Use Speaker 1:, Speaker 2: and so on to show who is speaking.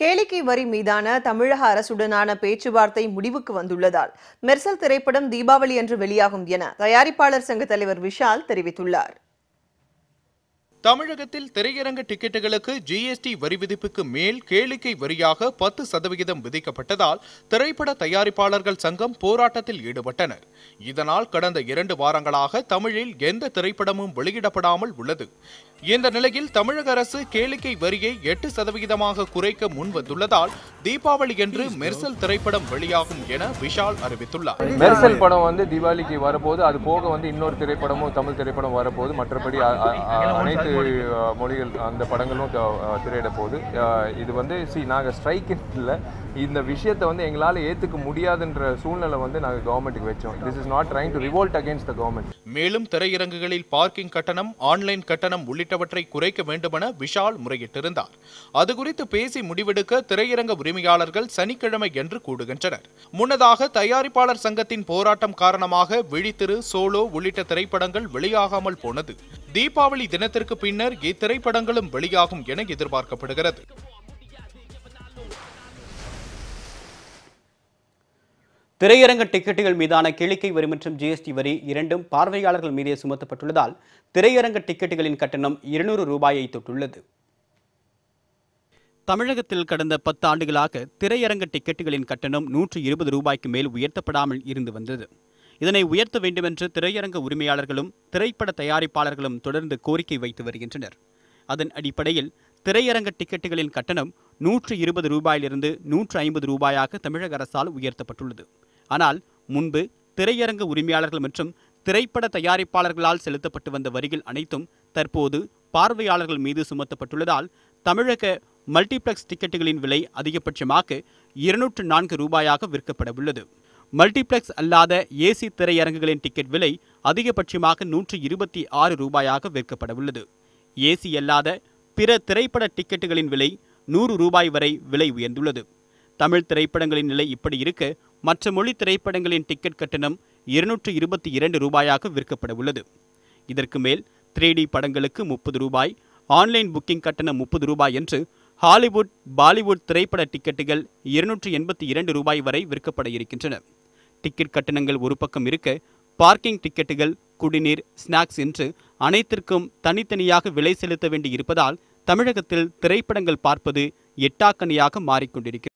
Speaker 1: கேளிக்கை வரி மீதான தமிழக அரசுடனான பேச்சுவார்த்தை முடிவுக்கு வந்துள்ளதால் மெர்சல் திரைப்படம் தீபாவளி அன்று வெளியாகும் என தயாரிப்பாளர் சங்க தலைவர் விஷால் தெரிவித்துள்ளார் தமிழகத்தில் திரையரங்க டிக்கெட்டுகளுக்கு ஜிஎஸ்டி வரி விதிப்புக்கு மேல் கேளிக்கை வரியாக பத்து சதவிகிதம் விதிக்கப்பட்டதால் திரைப்பட தயாரிப்பாளர்கள் சங்கம் போராட்டத்தில் ஈடுபட்டனர் இதனால் கடந்த இரண்டு வாரங்களாக தமிழில் எந்த திரைப்படமும் வெளியிடப்படாமல் உள்ளது இந்த நிலையில் தமிழக அரசு கேளிக்கை வரியை எட்டு சதவிகிதமாக குறைக்க முன்வந்துள்ளதால் தீபாவளி என்று மெர்சல் திரைப்படம் வெளியாகும் என விஷால் அறிவித்துள்ளார் மெர்சல்
Speaker 2: படம் வந்து தீபாவளிக்கு வரப்போது அது போக வந்து இன்னொரு திரைப்படமும் தமிழ் திரைப்படம் வரப்போது மற்றபடி அனைத்து மொழிகள் அந்த படங்களும் திரையிட போகுது இது வந்து சி நாங்கள் ஸ்ட்ரைக் இல்லை இந்த விஷயத்தை வந்து எங்களால் ஏற்றுக்க முடியாதுன்ற சூழ்நிலை வந்து நாங்கள் கவர்மெண்ட்டுக்கு வச்சோம் this is not trying to revolt against the government
Speaker 1: மேலும் திரையரங்குகளில் பார்க்கிங் கட்டணம் ஆன்லைன் கட்டணம் உள்ளிட்டவற்றை குறைக்க வேண்டுமென விஷால் முறையிட்டிருந்தார் அது குறித்து பேசி முடிவெடுக்க திரையரங்க உரிமையாளர்கள் சனிக்கிழமை என்று கூடுகின்றனர் முன்னதாக தயாரிப்பாளர் சங்கத்தின் போராட்டம் காரணமாக விழித்திரு சோலோ உள்ளிட்ட திரைப்படங்கள் வெளியாகாமல் போனது தீபாவளி தினத்திற்கு பின்னர் இத்திரைப்படங்களும் வெளியாகும் என எதிர்பார்க்கப்படுகிறது
Speaker 3: திரையரங்க டிக்கெட்டுகள் மீதான கிளிக்கை வரி மற்றும் ஜிஎஸ்டி வரி இரண்டும் பார்வையாளர்கள் மீதே சுமத்தப்பட்டுள்ளதால் திரையரங்க டிக்கெட்டுகளின் கட்டணம் இருநூறு ரூபாயை தொட்டுள்ளது தமிழகத்தில் கடந்த பத்து ஆண்டுகளாக திரையரங்க டிக்கெட்டுகளின் கட்டணம் நூற்று இருபது ரூபாய்க்கு மேல் உயர்த்தப்படாமல் இருந்து வந்தது இதனை உயர்த்த வேண்டுமென்று திரையரங்க உரிமையாளர்களும் திரைப்பட தயாரிப்பாளர்களும் தொடர்ந்து கோரிக்கை வைத்து வருகின்றனர் அதன் அடிப்படையில் திரையரங்க டிக்கெட்டுகளின் கட்டணம் நூற்று இருபது ரூபாயிலிருந்து நூற்று ஐம்பது ரூபாயாக தமிழக அரசால் உயர்த்தப்பட்டுள்ளது ஆனால் முன்பு திரையரங்கு உரிமையாளர்கள் மற்றும் திரைப்பட தயாரிப்பாளர்களால் செலுத்தப்பட்டு வந்த வரிகள் அனைத்தும் தற்போது பார்வையாளர்கள் மீது சுமத்தப்பட்டுள்ளதால் தமிழக மல்டிப்ளெக்ஸ் டிக்கெட்டுகளின் விலை அதிகபட்சமாக இருநூற்று நான்கு ரூபாயாக விற்கப்படவுள்ளது மல்டிப்ளெக்ஸ் அல்லாத ஏசி திரையரங்குகளின் டிக்கெட் விலை அதிகபட்சமாக நூற்று இருபத்தி ஆறு ரூபாயாக விற்கப்படவுள்ளது ஏசி அல்லாத பிற திரைப்பட டிக்கெட்டுகளின் விலை நூறு ரூபாய் வரை விலை உயர்ந்துள்ளது தமிழ் திரைப்படங்களின் நிலை இப்படி இருக்க மற்ற மொழி திரைப்படங்களின் டிக்கெட் கட்டணம் இருநூற்று இருபத்தி இரண்டு ரூபாயாக விற்கப்பட உள்ளது இதற்கு மேல் த்ரீ டி படங்களுக்கு முப்பது ரூபாய் ஆன்லைன் புக்கிங் கட்டணம் முப்பது ரூபாய் என்று ஹாலிவுட் பாலிவுட் திரைப்பட டிக்கெட்டுகள் இருநூற்று எண்பத்தி இரண்டு ரூபாய் வரை விற்கப்பட இருக்கின்றன டிக்கெட் கட்டணங்கள் ஒரு பக்கம் இருக்க பார்க்கிங் டிக்கெட்டுகள் குடிநீர் ஸ்நாக்ஸ் என்று அனைத்திற்கும் தனித்தனியாக விலை செலுத்த வேண்டி இருப்பதால் தமிழகத்தில் திரைப்படங்கள் பார்ப்பது எட்டாக்கனியாக மாறிக்கொண்டிருக்கிறது